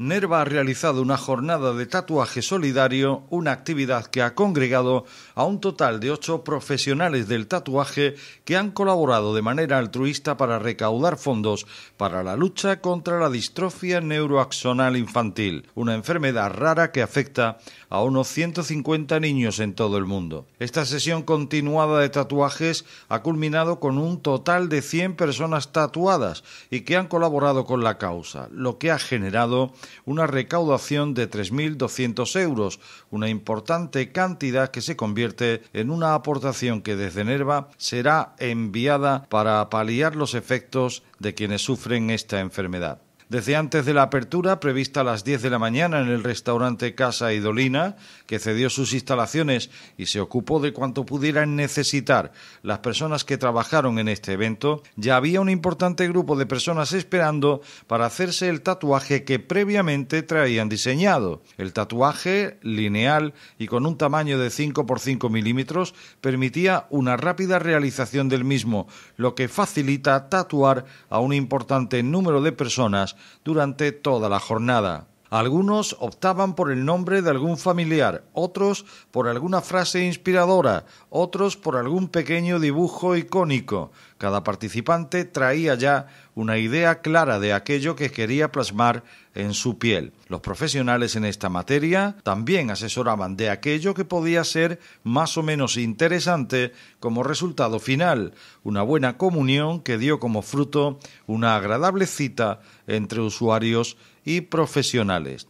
Nerva ha realizado una jornada de tatuaje solidario, una actividad que ha congregado a un total de ocho profesionales del tatuaje que han colaborado de manera altruista para recaudar fondos para la lucha contra la distrofia neuroaxonal infantil, una enfermedad rara que afecta a unos 150 niños en todo el mundo. Esta sesión continuada de tatuajes ha culminado con un total de 100 personas tatuadas y que han colaborado con la causa, lo que ha generado una recaudación de doscientos euros, una importante cantidad que se convierte en una aportación que desde Nerva será enviada para paliar los efectos de quienes sufren esta enfermedad. Desde antes de la apertura, prevista a las 10 de la mañana en el restaurante Casa Idolina, que cedió sus instalaciones y se ocupó de cuanto pudieran necesitar las personas que trabajaron en este evento, ya había un importante grupo de personas esperando para hacerse el tatuaje que previamente traían diseñado. El tatuaje, lineal y con un tamaño de 5 por 5 milímetros, permitía una rápida realización del mismo, lo que facilita tatuar a un importante número de personas durante toda la jornada. Algunos optaban por el nombre de algún familiar, otros por alguna frase inspiradora, otros por algún pequeño dibujo icónico. Cada participante traía ya una idea clara de aquello que quería plasmar en su piel. Los profesionales en esta materia también asesoraban de aquello que podía ser más o menos interesante como resultado final, una buena comunión que dio como fruto una agradable cita entre usuarios y profesionales.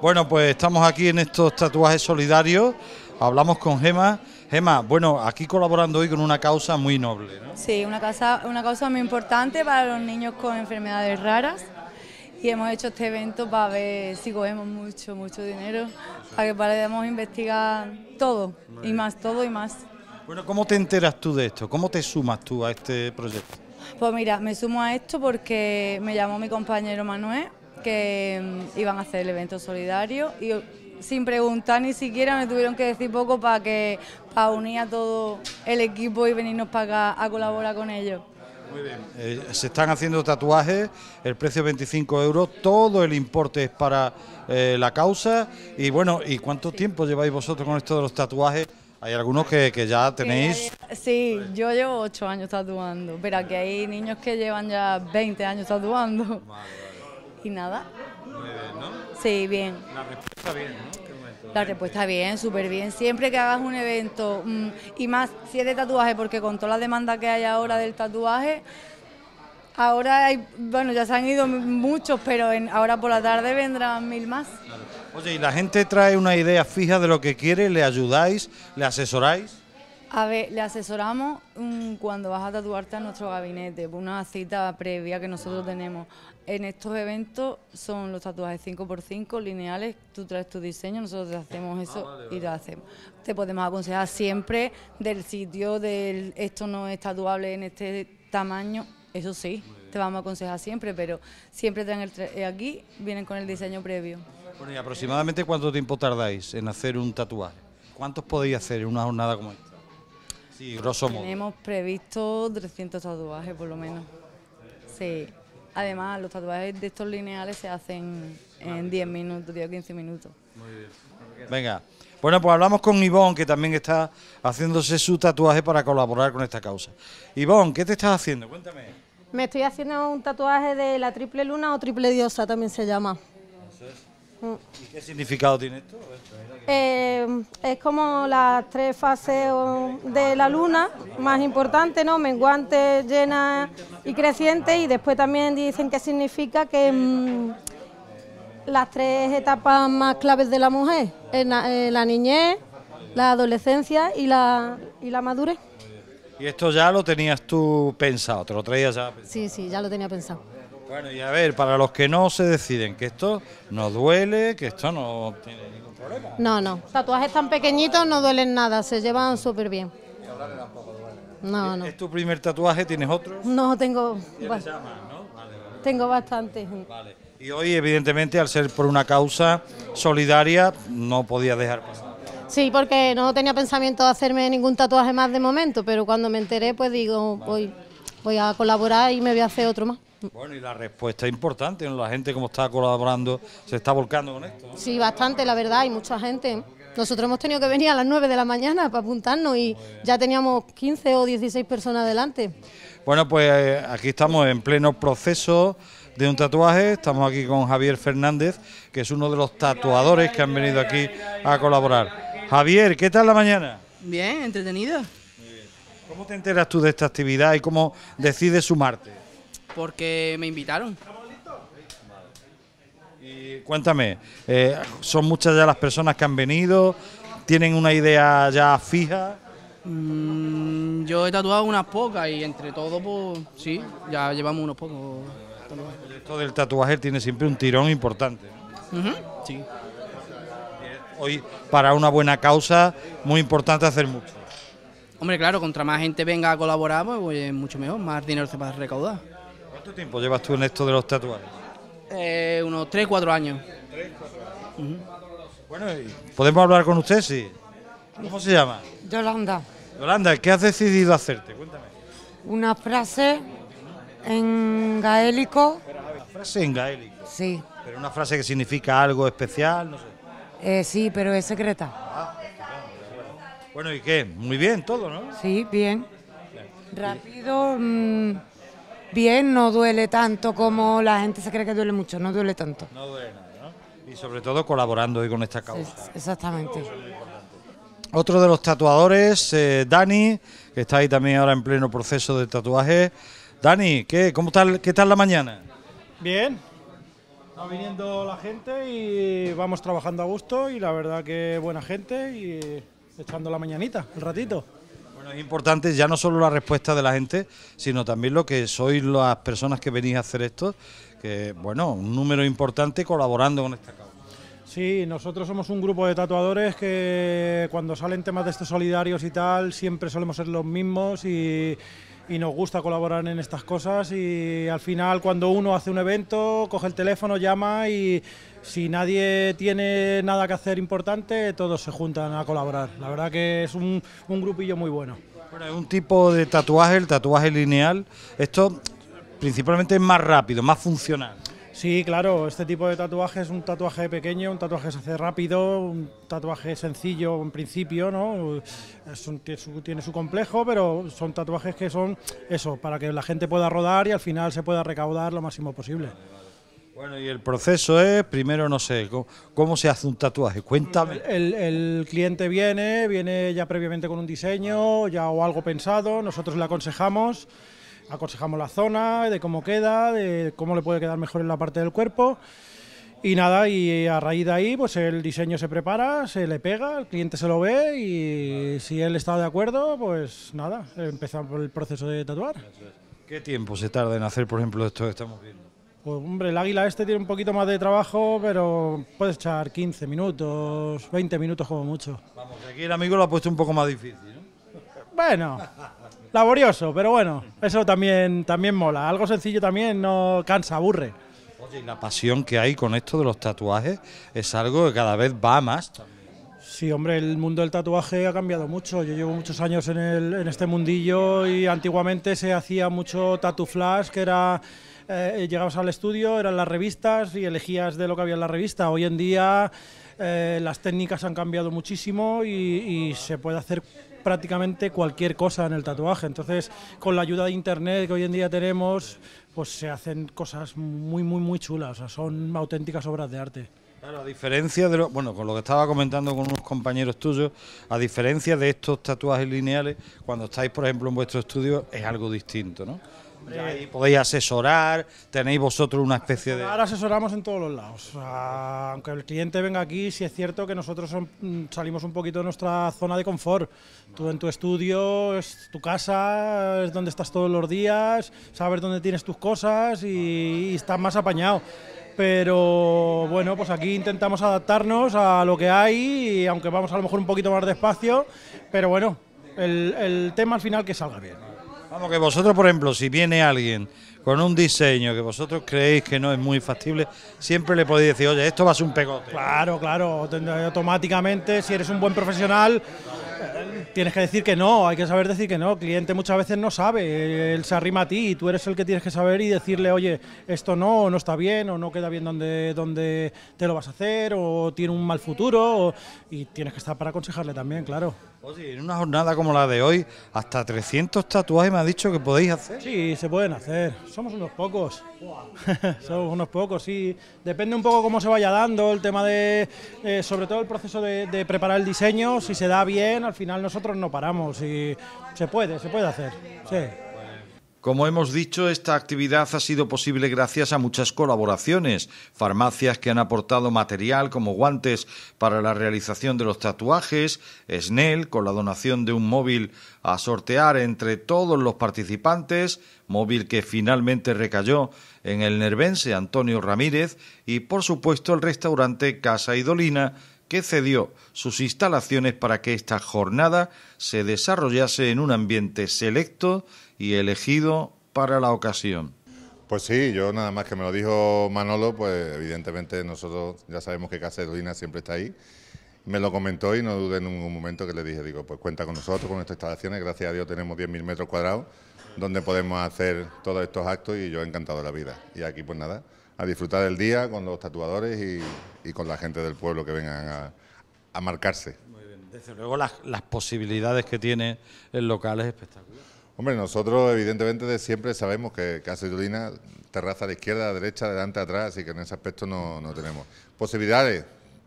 Bueno, pues estamos aquí en estos tatuajes solidarios. Hablamos con Gema. Gema, bueno, aquí colaborando hoy con una causa muy noble. ¿no? Sí, una causa, una causa muy importante para los niños con enfermedades raras. Y hemos hecho este evento para ver si cogemos mucho, mucho dinero, para que podamos investigar todo, y más, todo y más. Bueno, ¿cómo te enteras tú de esto? ¿Cómo te sumas tú a este proyecto? Pues mira, me sumo a esto porque me llamó mi compañero Manuel que mm, iban a hacer el evento solidario y sin preguntar ni siquiera me tuvieron que decir poco para que para unir todo el equipo y venirnos para acá a colaborar con ellos. Muy bien. Eh, se están haciendo tatuajes, el precio es 25 euros, todo el importe es para eh, la causa. Y bueno, ¿y cuánto tiempo lleváis vosotros con esto de los tatuajes? Hay algunos que, ya tenéis. sí, yo llevo 8 años tatuando, pero aquí hay niños que llevan ya 20 años tatuando y nada. ¿no? Sí, bien. La respuesta bien, ¿no? la respuesta bien, súper bien. Siempre que hagas un evento, mm, y más si es de tatuaje, porque con toda la demanda que hay ahora del tatuaje, Ahora hay, bueno, ya se han ido muchos, pero ahora por la tarde vendrán mil más. Oye, y la gente trae una idea fija de lo que quiere, le ayudáis, le asesoráis. A ver, le asesoramos mm, cuando vas a tatuarte a nuestro gabinete, por una cita previa que nosotros tenemos. En estos eventos son los tatuajes 5x5 lineales, tú traes tu diseño, nosotros hacemos eso ah, y lo hacemos. Te podemos aconsejar siempre del sitio, del esto no es tatuable en este tamaño, eso sí, te vamos a aconsejar siempre, pero siempre traen el eh, aquí, vienen con el diseño previo. Bueno, ¿y aproximadamente cuánto tiempo tardáis en hacer un tatuaje? ¿Cuántos podéis hacer en una jornada como esta? y Tenemos previsto 300 tatuajes por lo menos. Sí. Además, los tatuajes de estos lineales se hacen en 10 minutos, 10 o 15 minutos. Muy bien. Venga. Bueno, pues hablamos con Ivonne, que también está haciéndose su tatuaje para colaborar con esta causa. Ivonne, ¿qué te estás haciendo? Cuéntame. Me estoy haciendo un tatuaje de la triple luna o triple diosa, también se llama. ¿Y qué significado tiene esto? Eh, es como las tres fases de la luna, más importante, ¿no? Menguante, llena y creciente, y después también dicen que significa que mm, las tres etapas más claves de la mujer, en eh, eh, la, niñez, la adolescencia y la, y la madurez. ¿Y esto ya lo tenías tú pensado? ¿Te lo traías ya pensado? Sí, sí, ya lo tenía pensado. Bueno, y a ver, para los que no se deciden, que esto no duele, que esto no tiene ningún problema. No, no, tatuajes tan pequeñitos no duelen nada, se llevan súper bien. Y tampoco duele. No, no. ¿Es tu primer tatuaje? ¿Tienes otro? No, tengo... ¿no? Tengo bastantes. Vale. Y hoy, evidentemente, al ser por una causa solidaria, no podía dejar pasar. Sí, porque no tenía pensamiento de hacerme ningún tatuaje más de momento, pero cuando me enteré, pues digo, voy, voy a colaborar y me voy a hacer otro más. Bueno, y la respuesta es importante, la gente como está colaborando, se está volcando con esto. Sí, bastante, la verdad, hay mucha gente. Nosotros hemos tenido que venir a las 9 de la mañana para apuntarnos y ya teníamos 15 o 16 personas delante. Bueno, pues eh, aquí estamos en pleno proceso de un tatuaje. Estamos aquí con Javier Fernández, que es uno de los tatuadores que han venido aquí a colaborar. Javier, ¿qué tal la mañana? Bien, entretenido. ¿Cómo te enteras tú de esta actividad y cómo decides sumarte? porque me invitaron. Y cuéntame, eh, ¿son muchas ya las personas que han venido? ¿Tienen una idea ya fija? Mm, yo he tatuado unas pocas y entre todo, pues sí, ya llevamos unos pocos. El del tatuaje tiene siempre un tirón importante. sí. Hoy, para una buena causa, muy importante hacer mucho. Hombre, claro, contra más gente venga a colaborar, pues, pues mucho mejor, más dinero se va a recaudar. ¿Cuánto tiempo llevas tú en esto de los tatuajes? Eh, unos 3, 4 años. 3, 4 Bueno, ¿podemos hablar con usted? Sí. ¿Cómo se llama? Yolanda. Yolanda, ¿qué has decidido hacerte? Cuéntame. Una frase en gaélico. Una frase en gaélico. Sí. Pero una frase que significa algo especial, no sé. Eh, sí, pero es secreta. Ah, bueno. ¿y qué? Muy bien todo, ¿no? Sí, bien. Rápido. Mm, bien, no duele tanto como la gente se cree que duele mucho, no duele tanto. No duele nada, ¿no? Y sobre todo colaborando hoy con esta causa. exactamente. otro de los tatuadores, eh, Dani, que está ahí también ahora en pleno proceso de tatuaje. Dani, ¿qué, cómo tal, qué tal la mañana? Bien, está viniendo la gente y vamos trabajando a gusto y la verdad que buena gente y echando la mañanita, el ratito es importante ya no solo la respuesta de la gente, sino también lo que sois las personas que venís a hacer esto, que bueno, un número importante colaborando con esta causa. Sí, nosotros somos un grupo de tatuadores que cuando salen temas de estos solidarios y tal, siempre solemos ser los mismos y, y, nos gusta colaborar en estas cosas y al final cuando uno hace un evento, coge el teléfono, llama y, si nadie tiene nada que hacer importante, todos se juntan a colaborar. La verdad que es un, grupillo muy bueno. es un tipo de tatuaje, el tatuaje lineal. Esto principalmente es más rápido, más funcional. Sí, claro, este tipo de tatuaje es un tatuaje pequeño, un tatuaje se hace rápido, un tatuaje sencillo en principio, ¿no? tiene su complejo, pero son tatuajes que son eso, para que la gente pueda rodar y al final se pueda recaudar lo máximo posible. Bueno, y el proceso es, primero no sé, ¿cómo, se hace un tatuaje? Cuéntame. El, cliente viene, viene ya previamente con un diseño, ya o algo pensado, nosotros le aconsejamos, aconsejamos la zona, de cómo queda, de cómo le puede quedar mejor en la parte del cuerpo. Y nada, y a raíz de ahí, pues el diseño se prepara, se le pega, el cliente se lo ve y si él está de acuerdo, pues nada, empezamos el proceso de tatuar. ¿Qué tiempo se tarda en hacer, por ejemplo, esto que estamos viendo? Pues hombre, el águila este tiene un poquito más de trabajo, pero puedes echar 15 minutos, 20 minutos como mucho. Vamos, aquí el amigo lo ha puesto un poco más difícil, Bueno, laborioso, pero bueno, eso también, también mola. Algo sencillo también no cansa, aburre. Oye, y la pasión que hay con esto de los tatuajes es algo que cada vez va más. Sí, hombre, el mundo del tatuaje ha cambiado mucho. Yo llevo muchos años en, el, en este mundillo y antiguamente se hacía mucho tatu flash, que era eh, llegabas al estudio, eran las revistas y elegías de lo que había en la revista. Hoy en día eh, las técnicas han cambiado muchísimo y, y se puede hacer prácticamente cualquier cosa en el tatuaje. Entonces, con la ayuda de internet que hoy en día tenemos, pues se hacen cosas muy, muy, muy chulas. O sea, son auténticas obras de arte. Claro, a diferencia de lo, bueno, con lo que estaba comentando con unos compañeros tuyos, a diferencia de estos tatuajes lineales, cuando estáis, por ejemplo, en vuestro estudio, es algo distinto, ¿no? podéis asesorar, tenéis vosotros una especie de... Ahora asesoramos en todos los lados. aunque el cliente venga aquí, sí es cierto que nosotros mm, salimos un poquito de nuestra zona de confort. Tú en tu estudio, es tu casa, es donde estás todos los días, sabes dónde tienes tus cosas y estás más apañado pero bueno, pues aquí intentamos adaptarnos a lo que hay, y aunque vamos a lo mejor un poquito más despacio, pero bueno, el, tema al final que salga bien. Vamos, que vosotros, por ejemplo, si viene alguien con un diseño que vosotros creéis que no es muy factible, siempre le podéis decir, oye, esto va a ser un pegote. Claro, claro, automáticamente, si eres un buen profesional, Tienes que decir que no, hay que saber decir que no. El cliente muchas veces no sabe, él se arrima a ti y tú eres el que tienes que saber y decirle, oye, esto no, no está bien, o no queda bien donde, donde te lo vas a hacer, o tiene un mal futuro, y tienes que estar para aconsejarle también, claro. Oye, pues en una jornada como la de hoy, hasta 300 tatuajes me ha dicho que podéis hacer. Sí, se pueden hacer. Somos unos pocos. Somos unos pocos, sí. Depende un poco cómo se vaya dando el tema de, eh, sobre todo el proceso de, de preparar el diseño, si se da bien, al final nosotros no paramos y se puede, se puede hacer. Sí. Como hemos dicho, esta actividad ha sido posible gracias a muchas colaboraciones, farmacias que han aportado material como guantes para la realización de los tatuajes, ...Snell, con la donación de un móvil a sortear entre todos los participantes, móvil que finalmente recayó en el nervense Antonio Ramírez y por supuesto el restaurante Casa Idolina que cedió sus instalaciones para que esta jornada se desarrollase en un ambiente selecto y elegido para la ocasión. Pues sí, yo nada más que me lo dijo Manolo, pues evidentemente nosotros ya sabemos que Casa Caserolina siempre está ahí. Me lo comentó y no dudé en ningún momento que le dije, digo, pues cuenta con nosotros, con nuestras instalaciones, gracias a Dios tenemos 10.000 metros cuadrados donde podemos hacer todos estos actos y yo he encantado la vida. Y aquí pues nada, a disfrutar del día con los tatuadores y, con la gente del pueblo que vengan a, marcarse. Desde luego las, posibilidades que tiene el local es espectacular. Hombre, nosotros evidentemente de siempre sabemos que Casa terraza de izquierda, derecha, delante, atrás, y que en ese aspecto no, no tenemos. Posibilidades,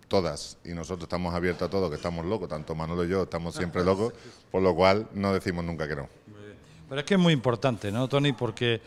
todas, y nosotros estamos abiertos a todo, que estamos locos, tanto Manolo y yo estamos siempre locos, por lo cual no decimos nunca que no. Pero es que es muy importante, ¿no, Tony? Porque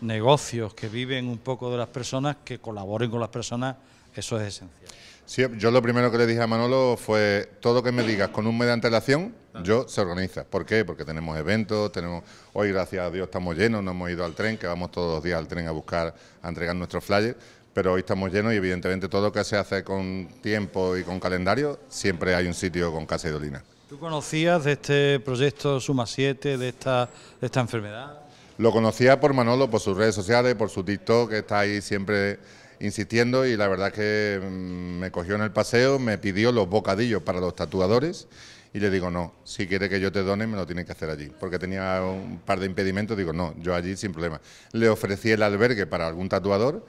negocios que viven un poco de las personas, que colaboren con las personas, eso es esencial. Sí, yo lo primero que le dije a Manolo fue, todo que me digas con un mes de antelación, yo se organiza. ¿Por qué? Porque tenemos eventos, tenemos, hoy gracias a Dios estamos llenos, no hemos ido al tren, que vamos todos los días al tren a buscar, a entregar nuestros flyers, pero hoy estamos llenos y evidentemente todo lo que se hace con tiempo y con calendario, siempre hay un sitio con casa y dolina. ¿Tú conocías de este proyecto Suma 7, de esta, de esta enfermedad? Lo conocía por Manolo, por sus redes sociales, por su TikTok, que está ahí siempre insistiendo y la verdad es que mm, me cogió en el paseo, me pidió los bocadillos para los tatuadores y le digo, no, si quiere que yo te done, me lo tiene que hacer allí, porque tenía un par de impedimentos, digo, no, yo allí sin problema. Le ofrecí el albergue para algún tatuador,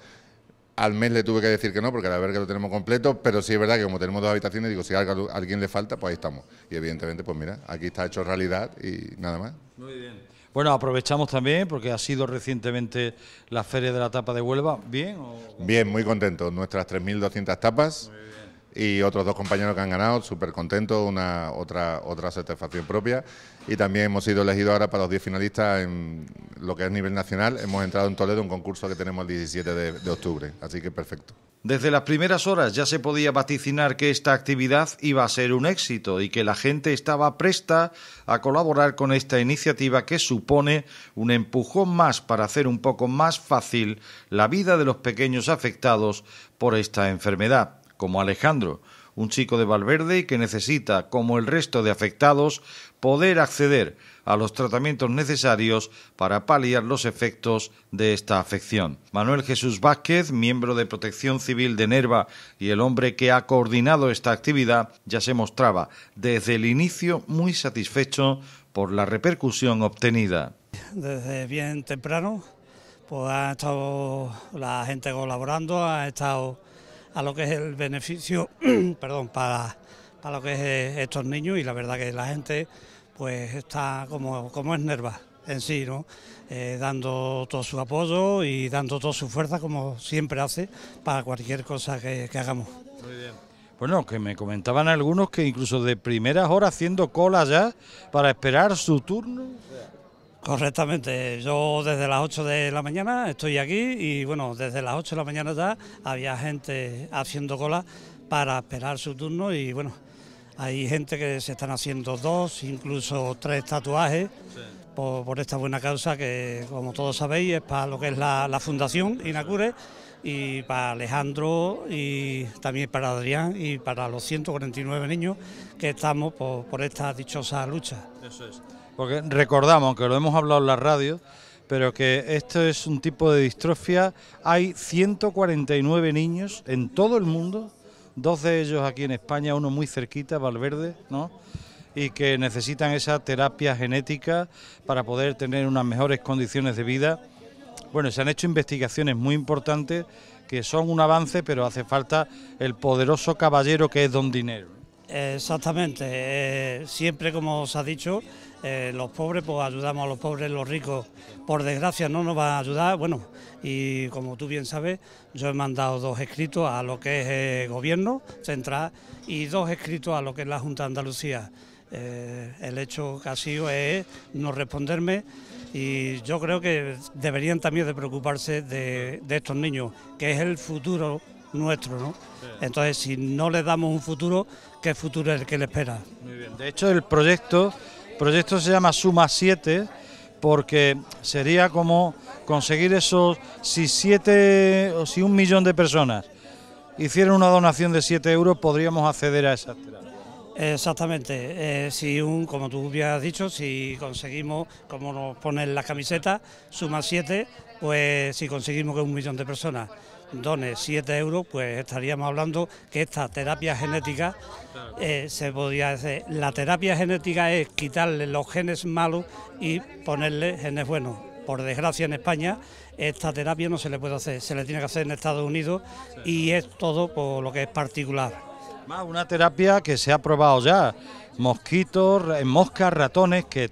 al mes le tuve que decir que no, porque el albergue lo tenemos completo, pero sí es verdad que como tenemos dos habitaciones, digo, si a alguien le falta, pues ahí estamos. Y evidentemente, pues mira, aquí está hecho realidad y nada más. Muy bien. Bueno, aprovechamos también, porque ha sido recientemente la Feria de la Tapa de Huelva. ¿Bien? Bien, muy contento. Nuestras 3.200 tapas y otros dos compañeros que han ganado, súper contentos, una, otra, otra satisfacción propia. Y también hemos sido elegidos ahora para los 10 finalistas en lo que es nivel nacional. Hemos entrado en Toledo, un concurso que tenemos el 17 de octubre, así que perfecto. Desde las primeras horas ya se podía vaticinar que esta actividad iba a ser un éxito y que la gente estaba presta a colaborar con esta iniciativa que supone un empujón más para hacer un poco más fácil la vida de los pequeños afectados por esta enfermedad, como Alejandro, un chico de Valverde que necesita, como el resto de afectados, poder acceder a los tratamientos necesarios para paliar los efectos de esta afección. Manuel Jesús Vázquez, miembro de Protección Civil de Nerva y el hombre que ha coordinado esta actividad, ya se mostraba desde el inicio muy satisfecho por la repercusión obtenida. Desde bien temprano, pues, ha estado la gente colaborando, ha estado a lo que es el beneficio, perdón, para para lo que es eh, estos niños y la verdad que la gente pues está como, como es Nerva en sí, ¿no? Eh, dando todo su apoyo y dando toda su fuerza como siempre hace para cualquier cosa que, que hagamos. Muy bien. Bueno, que me comentaban algunos que incluso de primeras horas haciendo cola ya para esperar su turno. Correctamente, yo desde las 8 de la mañana estoy aquí y bueno, desde las 8 de la mañana ya había gente haciendo cola para esperar su turno y bueno, hay gente que se están haciendo dos, incluso tres tatuajes. Por, esta buena causa que, como todos sabéis, es para lo que es la, Fundación Inacure y para Alejandro y también para Adrián y para los 149 niños que estamos por, esta dichosa lucha. Eso es. Porque recordamos, que lo hemos hablado en la radio, pero que esto es un tipo de distrofia. Hay 149 niños en todo el mundo dos de ellos aquí en España, uno muy cerquita, Valverde, ¿no? y que necesitan esa terapia genética para poder tener unas mejores condiciones de vida. Bueno, se han hecho investigaciones muy importantes que son un avance, pero hace falta el poderoso caballero que es don dinero. Exactamente, eh, siempre como os ha dicho, eh, los pobres, pues ayudamos a los pobres, los ricos, por desgracia, no nos van a ayudar. Bueno, y como tú bien sabes, yo he mandado dos escritos a lo que es el eh, Gobierno Central y dos escritos a lo que es la Junta de Andalucía. Eh, el hecho que ha sido es no responderme y yo creo que deberían también de preocuparse de, de estos niños, que es el futuro nuestro, ¿no? Entonces, si no les damos un futuro, ¿qué futuro es el que les espera? Muy bien. De hecho, el proyecto el proyecto se llama Suma 7 porque sería como conseguir esos, si siete o si un millón de personas hicieran una donación de 7 euros, podríamos acceder a esa Exactamente, eh, si un, como tú bien has dicho, si conseguimos, como nos ponen las camisetas, suma 7, pues si conseguimos que un millón de personas done 7 euros, pues estaríamos hablando que esta terapia genética eh, se podía hacer. La terapia genética es quitarle los genes malos y ponerle genes buenos. Por desgracia en España esta terapia no se le puede hacer, se le tiene que hacer en Estados Unidos y es todo por lo que es particular. Más una terapia que se ha probado ya, mosquitos, eh, moscas, ratones, que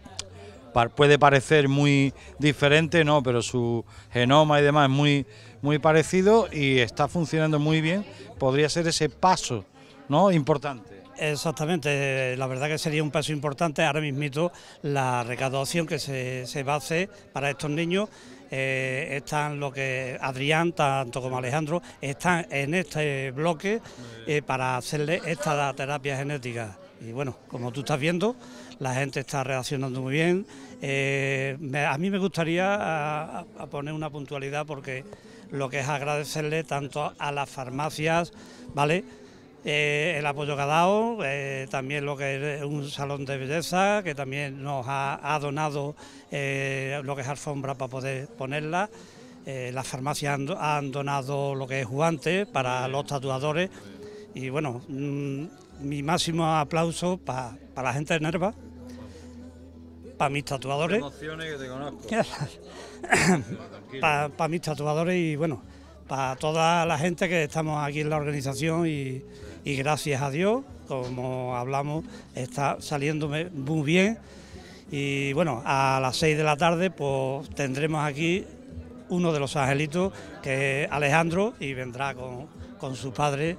puede parecer muy diferente, no, pero su genoma y demás es muy muy parecido y está funcionando muy bien, podría ser ese paso ¿no? importante. Exactamente, la verdad que sería un paso importante ahora mismo la recaudación que se, se va a hacer para estos niños. Eh, están lo que Adrián, tanto como Alejandro, están en este bloque eh, para hacerle esta terapia genética. Y bueno, como tú estás viendo, la gente está reaccionando muy bien. Eh, a mí me gustaría poner una puntualidad porque lo que es agradecerle tanto a las farmacias, ¿vale? Eh, el apoyo que ha dado, eh, también lo que es un salón de belleza, que también nos ha, donado eh, lo que es alfombra para poder ponerla. las farmacias han, donado lo que es guantes para los tatuadores. Y bueno, mm, mi máximo aplauso para la gente de Nerva para mis tatuadores. para, mis tatuadores y bueno, para toda la gente que estamos aquí en la organización y, gracias a Dios, como hablamos, está saliéndome muy bien. Y bueno, a las seis de la tarde pues tendremos aquí uno de los angelitos, que es Alejandro, y vendrá con, con su padre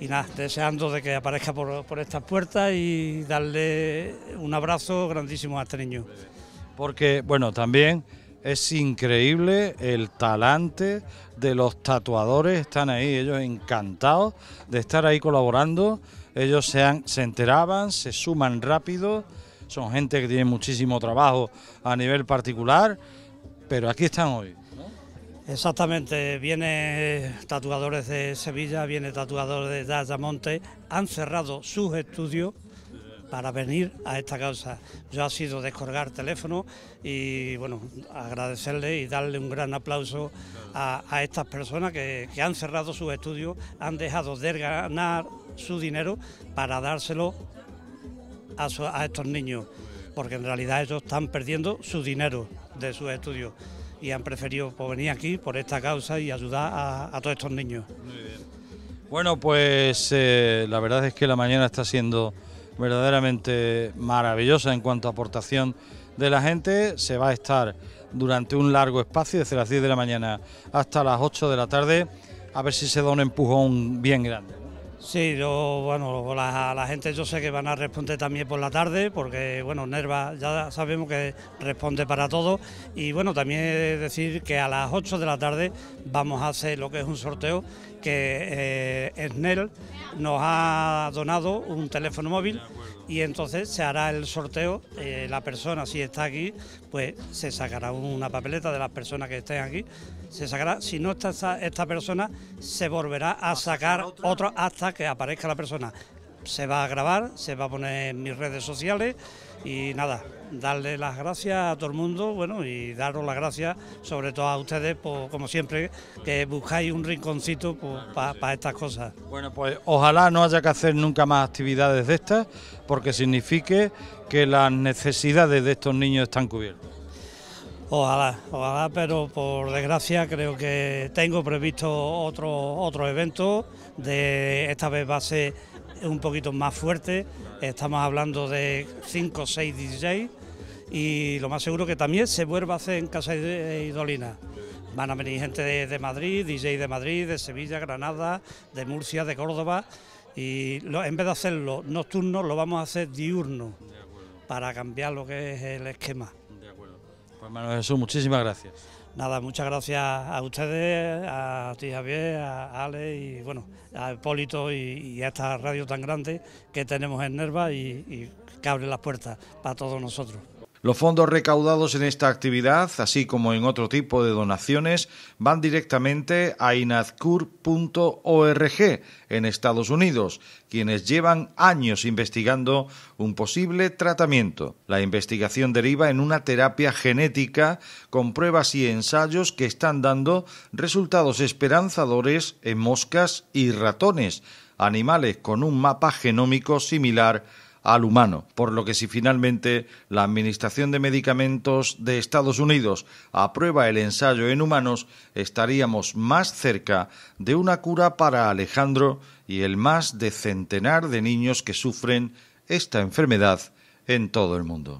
y nada, deseando de que aparezca por, por estas puertas y darle un abrazo grandísimo a este niño. Porque, bueno, también es increíble el talante de los tatuadores, están ahí, ellos encantados de estar ahí colaborando, ellos se enteraban, se suman rápido, son gente que tiene muchísimo trabajo a nivel particular, pero aquí están hoy. Exactamente, vienen tatuadores de Sevilla, viene tatuadores de monte han cerrado sus estudios para venir a esta causa. Yo ha sido descolgar teléfono y bueno, agradecerle y darle un gran aplauso a, estas personas que, han cerrado sus estudios, han dejado de ganar su dinero para dárselo a, a estos niños, porque en realidad ellos están perdiendo su dinero de sus estudios y han preferido pues, venir aquí por esta causa y ayudar a, todos estos niños. Bueno, pues eh, la verdad es que la mañana está siendo verdaderamente maravillosa en cuanto a aportación de la gente. Se va a estar durante un largo espacio, desde las 10 de la mañana hasta las 8 de la tarde, a ver si se da un empujón bien grande. Sí, yo, bueno, a la, gente yo sé que van a responder también por la tarde, porque, bueno, Nerva ya sabemos que responde para todo. Y bueno, también decir que a las 8 de la tarde vamos a hacer lo que es un sorteo que eh, es NEL nos ha donado un teléfono móvil y entonces se hará el sorteo. Eh, la persona, si está aquí, pues se sacará una papeleta de las personas que estén aquí. Se sacará, si no está esta, persona, se volverá a sacar otra? otro hasta que aparezca la persona se va a grabar, se va a poner en mis redes sociales y nada, darle las gracias a todo el mundo, bueno, y daros las gracias sobre todo a ustedes, por como siempre, que buscáis un rinconcito para estas cosas. Bueno, pues ojalá no haya que hacer nunca más actividades de estas, porque signifique que las necesidades de estos niños están cubiertas. Ojalá, ojalá, pero por desgracia creo que tengo previsto otro, otro evento, de, esta vez va a ser un poquito más fuerte, estamos hablando de 5 o 6 DJs y lo más seguro que también se vuelva a hacer en Casa de Idolina. Van a venir gente de, Madrid, DJ de Madrid, de Sevilla, Granada, de Murcia, de Córdoba y en vez de hacerlo nocturno lo vamos a hacer diurno para cambiar lo que es el esquema. De Pues Manuel Jesús, muchísimas gracias nada, muchas gracias a ustedes, a ti Javier, a Ale y bueno, a Hipólito y, a esta radio tan grande que tenemos en Nerva y, y que abre las puertas para todos nosotros. Los fondos recaudados en esta actividad, así como en otro tipo de donaciones, van directamente a inadcur.org en Estados Unidos, quienes llevan años investigando un posible tratamiento. La investigación deriva en una terapia genética con pruebas y ensayos que están dando resultados esperanzadores en moscas y ratones, animales con un mapa genómico similar al humano, por lo que si finalmente la Administración de Medicamentos de Estados Unidos aprueba el ensayo en humanos, estaríamos más cerca de una cura para Alejandro y el más de centenar de niños que sufren esta enfermedad en todo el mundo.